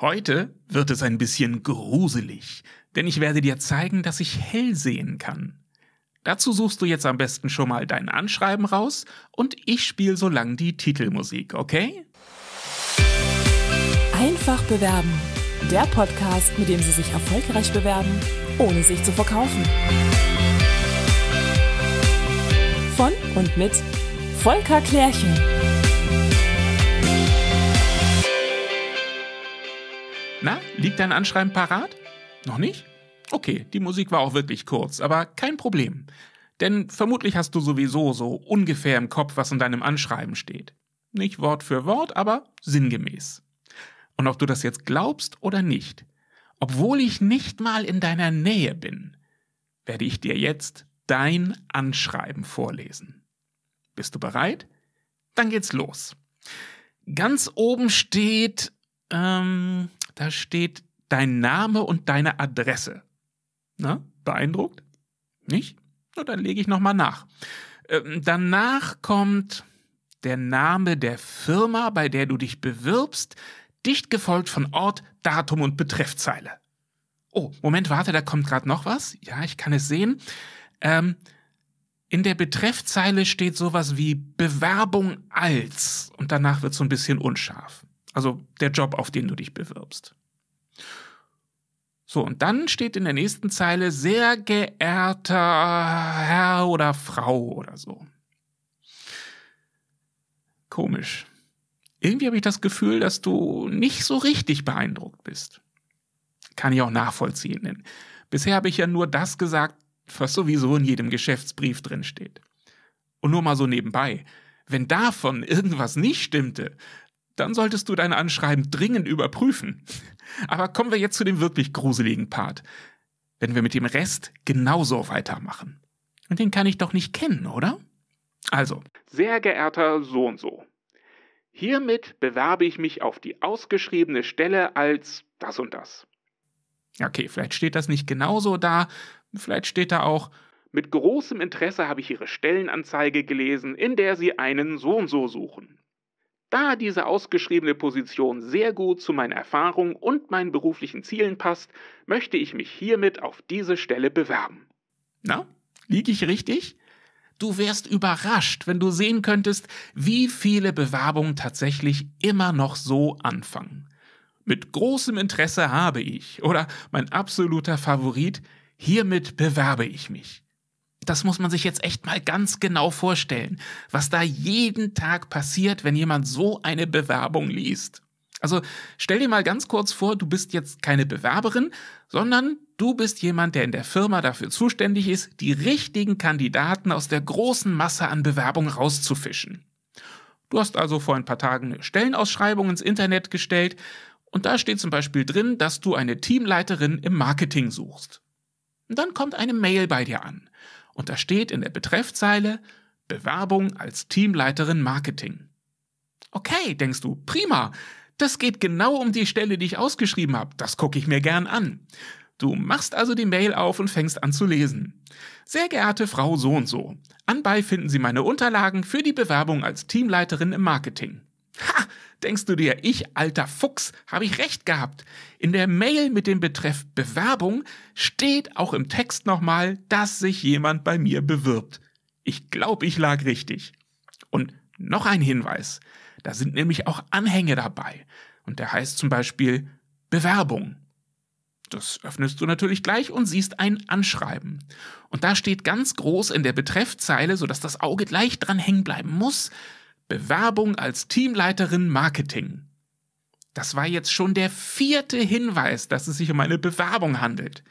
Heute wird es ein bisschen gruselig, denn ich werde dir zeigen, dass ich hell sehen kann. Dazu suchst du jetzt am besten schon mal dein Anschreiben raus und ich spiele so lang die Titelmusik, okay? Einfach bewerben. Der Podcast, mit dem sie sich erfolgreich bewerben, ohne sich zu verkaufen. Von und mit Volker Klärchen. Na, liegt dein Anschreiben parat? Noch nicht? Okay, die Musik war auch wirklich kurz, aber kein Problem. Denn vermutlich hast du sowieso so ungefähr im Kopf, was in deinem Anschreiben steht. Nicht Wort für Wort, aber sinngemäß. Und ob du das jetzt glaubst oder nicht, obwohl ich nicht mal in deiner Nähe bin, werde ich dir jetzt dein Anschreiben vorlesen. Bist du bereit? Dann geht's los. Ganz oben steht ähm, da steht dein Name und deine Adresse. Na, beeindruckt? Nicht? Na, dann lege ich nochmal nach. Ähm, danach kommt der Name der Firma, bei der du dich bewirbst, dicht gefolgt von Ort, Datum und Betreffzeile. Oh, Moment, warte, da kommt gerade noch was. Ja, ich kann es sehen. Ähm, in der Betreffzeile steht sowas wie Bewerbung als und danach wird so ein bisschen unscharf. Also der Job, auf den du dich bewirbst. So, und dann steht in der nächsten Zeile, sehr geehrter Herr oder Frau oder so. Komisch. Irgendwie habe ich das Gefühl, dass du nicht so richtig beeindruckt bist. Kann ich auch nachvollziehen, denn bisher habe ich ja nur das gesagt, was sowieso in jedem Geschäftsbrief drinsteht. Und nur mal so nebenbei, wenn davon irgendwas nicht stimmte, dann solltest du dein Anschreiben dringend überprüfen. Aber kommen wir jetzt zu dem wirklich gruseligen Part. Wenn wir mit dem Rest genauso weitermachen. Und den kann ich doch nicht kennen, oder? Also. Sehr geehrter So und so. Hiermit bewerbe ich mich auf die ausgeschriebene Stelle als das und das. Okay, vielleicht steht das nicht genauso da, vielleicht steht da auch. Mit großem Interesse habe ich Ihre Stellenanzeige gelesen, in der Sie einen so und so suchen. Da diese ausgeschriebene Position sehr gut zu meinen Erfahrungen und meinen beruflichen Zielen passt, möchte ich mich hiermit auf diese Stelle bewerben. Na, liege ich richtig? Du wärst überrascht, wenn du sehen könntest, wie viele Bewerbungen tatsächlich immer noch so anfangen. Mit großem Interesse habe ich oder mein absoluter Favorit, hiermit bewerbe ich mich das muss man sich jetzt echt mal ganz genau vorstellen, was da jeden Tag passiert, wenn jemand so eine Bewerbung liest. Also stell dir mal ganz kurz vor, du bist jetzt keine Bewerberin, sondern du bist jemand, der in der Firma dafür zuständig ist, die richtigen Kandidaten aus der großen Masse an Bewerbungen rauszufischen. Du hast also vor ein paar Tagen eine Stellenausschreibung ins Internet gestellt und da steht zum Beispiel drin, dass du eine Teamleiterin im Marketing suchst. Und dann kommt eine Mail bei dir an. Und da steht in der Betreffzeile Bewerbung als Teamleiterin Marketing. Okay, denkst du, prima. Das geht genau um die Stelle, die ich ausgeschrieben habe. Das gucke ich mir gern an. Du machst also die Mail auf und fängst an zu lesen. Sehr geehrte Frau so und so, anbei finden Sie meine Unterlagen für die Bewerbung als Teamleiterin im Marketing. Ha! Denkst du dir, ich, alter Fuchs, habe ich recht gehabt. In der Mail mit dem Betreff Bewerbung steht auch im Text nochmal, dass sich jemand bei mir bewirbt. Ich glaube, ich lag richtig. Und noch ein Hinweis. Da sind nämlich auch Anhänge dabei. Und der heißt zum Beispiel Bewerbung. Das öffnest du natürlich gleich und siehst ein Anschreiben. Und da steht ganz groß in der Betreffzeile, sodass das Auge gleich dran hängen bleiben muss, Bewerbung als Teamleiterin Marketing. Das war jetzt schon der vierte Hinweis, dass es sich um eine Bewerbung handelt.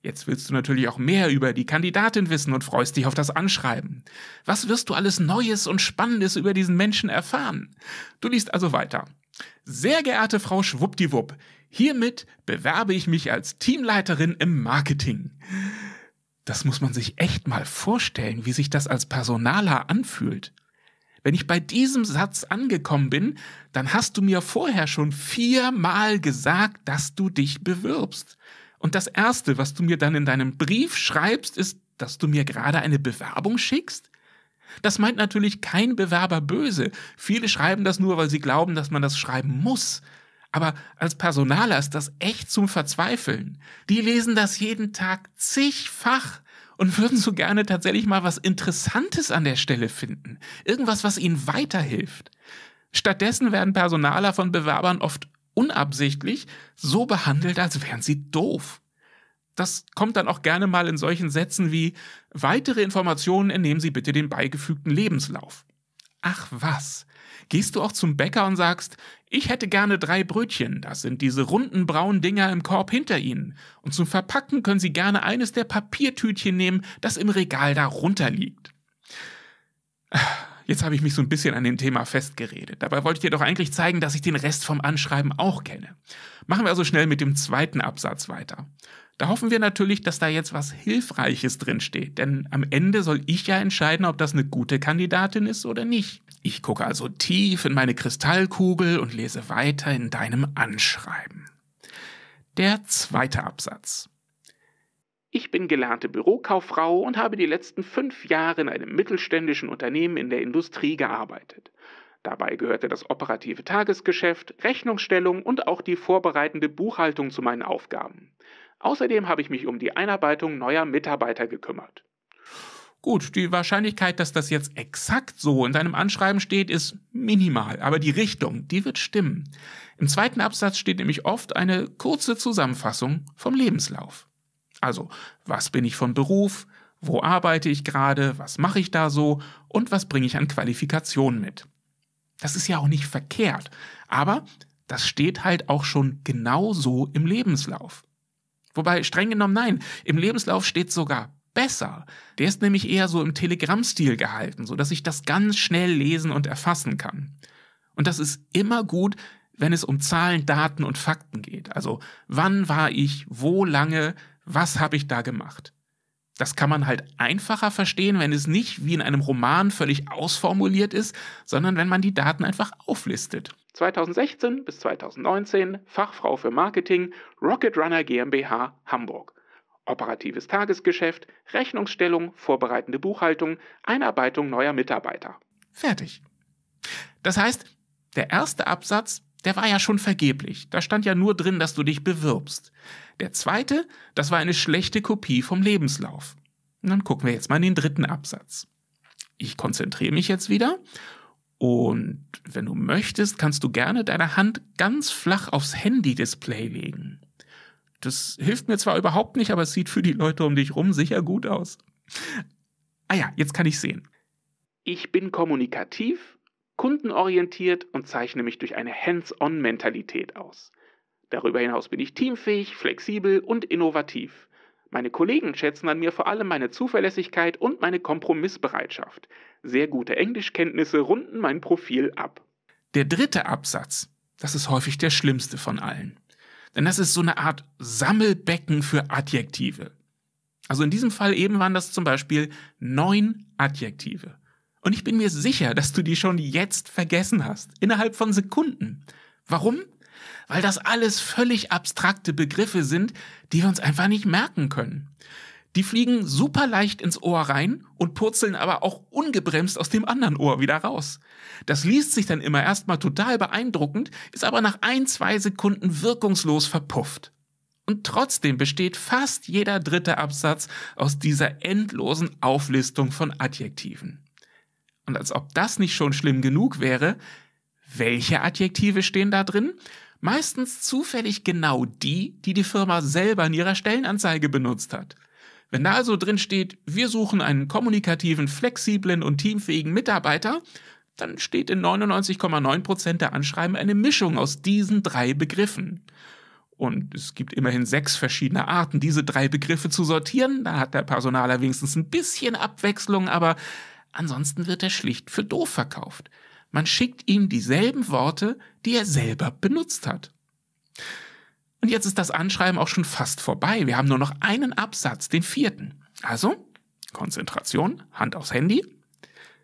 Jetzt willst du natürlich auch mehr über die Kandidatin wissen und freust dich auf das Anschreiben. Was wirst du alles Neues und Spannendes über diesen Menschen erfahren? Du liest also weiter. Sehr geehrte Frau Schwuppdiwupp, hiermit bewerbe ich mich als Teamleiterin im Marketing. Das muss man sich echt mal vorstellen, wie sich das als Personaler anfühlt. Wenn ich bei diesem Satz angekommen bin, dann hast du mir vorher schon viermal gesagt, dass du dich bewirbst. Und das Erste, was du mir dann in deinem Brief schreibst, ist, dass du mir gerade eine Bewerbung schickst? Das meint natürlich kein Bewerber böse. Viele schreiben das nur, weil sie glauben, dass man das schreiben muss. Aber als Personaler ist das echt zum Verzweifeln. Die lesen das jeden Tag zigfach und würden so gerne tatsächlich mal was Interessantes an der Stelle finden. Irgendwas, was ihnen weiterhilft. Stattdessen werden Personaler von Bewerbern oft unabsichtlich so behandelt, als wären sie doof. Das kommt dann auch gerne mal in solchen Sätzen wie weitere Informationen entnehmen Sie bitte den beigefügten Lebenslauf. Ach was, Gehst du auch zum Bäcker und sagst, ich hätte gerne drei Brötchen, das sind diese runden braunen Dinger im Korb hinter Ihnen. Und zum Verpacken können Sie gerne eines der Papiertütchen nehmen, das im Regal darunter liegt. Jetzt habe ich mich so ein bisschen an dem Thema festgeredet. Dabei wollte ich dir doch eigentlich zeigen, dass ich den Rest vom Anschreiben auch kenne. Machen wir also schnell mit dem zweiten Absatz weiter. Da hoffen wir natürlich, dass da jetzt was Hilfreiches drinsteht, denn am Ende soll ich ja entscheiden, ob das eine gute Kandidatin ist oder nicht. Ich gucke also tief in meine Kristallkugel und lese weiter in deinem Anschreiben. Der zweite Absatz. Ich bin gelernte Bürokauffrau und habe die letzten fünf Jahre in einem mittelständischen Unternehmen in der Industrie gearbeitet. Dabei gehörte das operative Tagesgeschäft, Rechnungsstellung und auch die vorbereitende Buchhaltung zu meinen Aufgaben. Außerdem habe ich mich um die Einarbeitung neuer Mitarbeiter gekümmert. Gut, die Wahrscheinlichkeit, dass das jetzt exakt so in deinem Anschreiben steht, ist minimal, aber die Richtung, die wird stimmen. Im zweiten Absatz steht nämlich oft eine kurze Zusammenfassung vom Lebenslauf. Also, was bin ich von Beruf? Wo arbeite ich gerade? Was mache ich da so? Und was bringe ich an Qualifikationen mit? Das ist ja auch nicht verkehrt, aber das steht halt auch schon genau so im Lebenslauf. Wobei, streng genommen, nein, im Lebenslauf steht sogar besser. Der ist nämlich eher so im telegram stil gehalten, sodass ich das ganz schnell lesen und erfassen kann. Und das ist immer gut, wenn es um Zahlen, Daten und Fakten geht. Also wann war ich, wo lange, was habe ich da gemacht? Das kann man halt einfacher verstehen, wenn es nicht wie in einem Roman völlig ausformuliert ist, sondern wenn man die Daten einfach auflistet. 2016 bis 2019 Fachfrau für Marketing Rocket Runner GmbH Hamburg. Operatives Tagesgeschäft, Rechnungsstellung, vorbereitende Buchhaltung, Einarbeitung neuer Mitarbeiter. Fertig. Das heißt, der erste Absatz der war ja schon vergeblich. Da stand ja nur drin, dass du dich bewirbst. Der zweite, das war eine schlechte Kopie vom Lebenslauf. Und dann gucken wir jetzt mal in den dritten Absatz. Ich konzentriere mich jetzt wieder. Und wenn du möchtest, kannst du gerne deine Hand ganz flach aufs Handy-Display legen. Das hilft mir zwar überhaupt nicht, aber es sieht für die Leute um dich rum sicher gut aus. Ah ja, jetzt kann ich sehen. Ich bin kommunikativ kundenorientiert und zeichne mich durch eine Hands-on-Mentalität aus. Darüber hinaus bin ich teamfähig, flexibel und innovativ. Meine Kollegen schätzen an mir vor allem meine Zuverlässigkeit und meine Kompromissbereitschaft. Sehr gute Englischkenntnisse runden mein Profil ab. Der dritte Absatz, das ist häufig der schlimmste von allen. Denn das ist so eine Art Sammelbecken für Adjektive. Also in diesem Fall eben waren das zum Beispiel neun Adjektive. Und ich bin mir sicher, dass du die schon jetzt vergessen hast. Innerhalb von Sekunden. Warum? Weil das alles völlig abstrakte Begriffe sind, die wir uns einfach nicht merken können. Die fliegen super leicht ins Ohr rein und purzeln aber auch ungebremst aus dem anderen Ohr wieder raus. Das liest sich dann immer erstmal total beeindruckend, ist aber nach ein, zwei Sekunden wirkungslos verpufft. Und trotzdem besteht fast jeder dritte Absatz aus dieser endlosen Auflistung von Adjektiven. Und als ob das nicht schon schlimm genug wäre, welche Adjektive stehen da drin? Meistens zufällig genau die, die die Firma selber in ihrer Stellenanzeige benutzt hat. Wenn da also drin steht, wir suchen einen kommunikativen, flexiblen und teamfähigen Mitarbeiter, dann steht in 99,9% der Anschreiben eine Mischung aus diesen drei Begriffen. Und es gibt immerhin sechs verschiedene Arten, diese drei Begriffe zu sortieren. Da hat der Personaler wenigstens ein bisschen Abwechslung, aber Ansonsten wird er schlicht für doof verkauft. Man schickt ihm dieselben Worte, die er selber benutzt hat. Und jetzt ist das Anschreiben auch schon fast vorbei. Wir haben nur noch einen Absatz, den vierten. Also, Konzentration, Hand aufs Handy.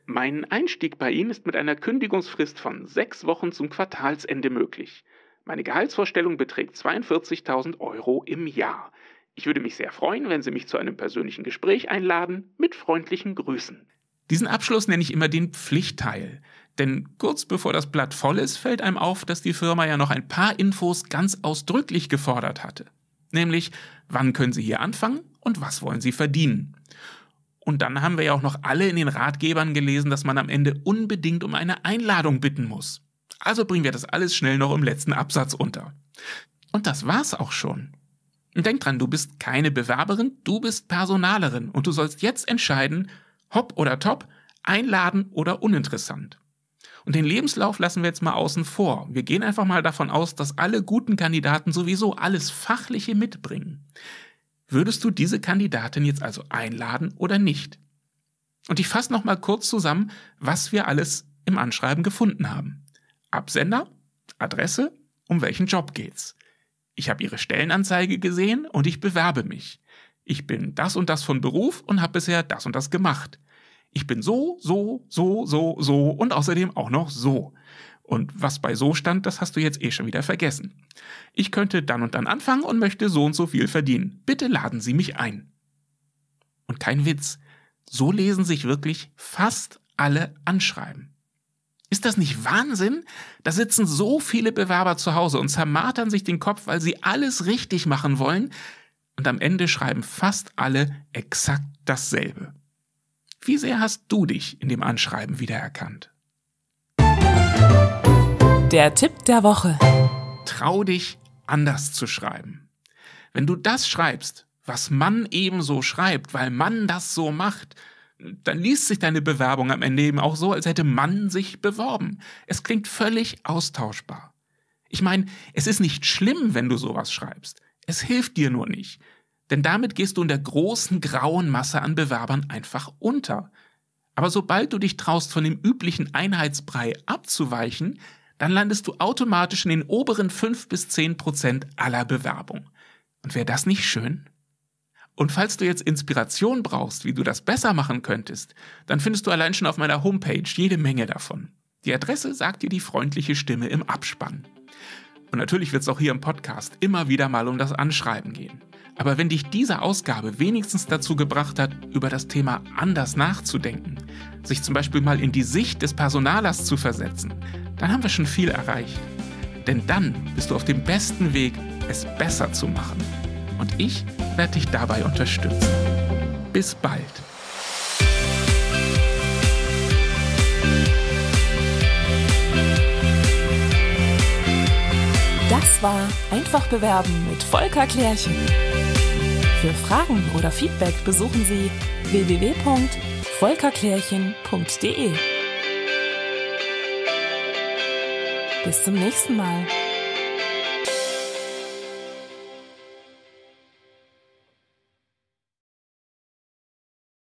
Mein Einstieg bei Ihnen ist mit einer Kündigungsfrist von sechs Wochen zum Quartalsende möglich. Meine Gehaltsvorstellung beträgt 42.000 Euro im Jahr. Ich würde mich sehr freuen, wenn Sie mich zu einem persönlichen Gespräch einladen. Mit freundlichen Grüßen. Diesen Abschluss nenne ich immer den Pflichtteil. Denn kurz bevor das Blatt voll ist, fällt einem auf, dass die Firma ja noch ein paar Infos ganz ausdrücklich gefordert hatte. Nämlich, wann können Sie hier anfangen und was wollen Sie verdienen? Und dann haben wir ja auch noch alle in den Ratgebern gelesen, dass man am Ende unbedingt um eine Einladung bitten muss. Also bringen wir das alles schnell noch im letzten Absatz unter. Und das war's auch schon. denk dran, du bist keine Bewerberin, du bist Personalerin und du sollst jetzt entscheiden, hopp oder top, einladen oder uninteressant. Und den Lebenslauf lassen wir jetzt mal außen vor. Wir gehen einfach mal davon aus, dass alle guten Kandidaten sowieso alles Fachliche mitbringen. Würdest du diese Kandidatin jetzt also einladen oder nicht? Und ich fasse nochmal kurz zusammen, was wir alles im Anschreiben gefunden haben. Absender, Adresse, um welchen Job geht's? Ich habe ihre Stellenanzeige gesehen und ich bewerbe mich. Ich bin das und das von Beruf und habe bisher das und das gemacht. Ich bin so, so, so, so, so und außerdem auch noch so. Und was bei so stand, das hast du jetzt eh schon wieder vergessen. Ich könnte dann und dann anfangen und möchte so und so viel verdienen. Bitte laden Sie mich ein. Und kein Witz, so lesen sich wirklich fast alle Anschreiben. Ist das nicht Wahnsinn? Da sitzen so viele Bewerber zu Hause und zermartern sich den Kopf, weil sie alles richtig machen wollen, und am Ende schreiben fast alle exakt dasselbe. Wie sehr hast du dich in dem Anschreiben wiedererkannt? Der Tipp der Woche. Trau dich, anders zu schreiben. Wenn du das schreibst, was man so schreibt, weil man das so macht, dann liest sich deine Bewerbung am Ende eben auch so, als hätte man sich beworben. Es klingt völlig austauschbar. Ich meine, es ist nicht schlimm, wenn du sowas schreibst. Es hilft dir nur nicht, denn damit gehst du in der großen grauen Masse an Bewerbern einfach unter. Aber sobald du dich traust, von dem üblichen Einheitsbrei abzuweichen, dann landest du automatisch in den oberen 5 bis 10 Prozent aller Bewerbung. Und wäre das nicht schön? Und falls du jetzt Inspiration brauchst, wie du das besser machen könntest, dann findest du allein schon auf meiner Homepage jede Menge davon. Die Adresse sagt dir die freundliche Stimme im Abspann. Und natürlich wird es auch hier im Podcast immer wieder mal um das Anschreiben gehen. Aber wenn dich diese Ausgabe wenigstens dazu gebracht hat, über das Thema anders nachzudenken, sich zum Beispiel mal in die Sicht des Personalers zu versetzen, dann haben wir schon viel erreicht. Denn dann bist du auf dem besten Weg, es besser zu machen. Und ich werde dich dabei unterstützen. Bis bald. war Einfach bewerben mit Volker Klärchen. Für Fragen oder Feedback besuchen Sie www.volkerklärchen.de. Bis zum nächsten Mal.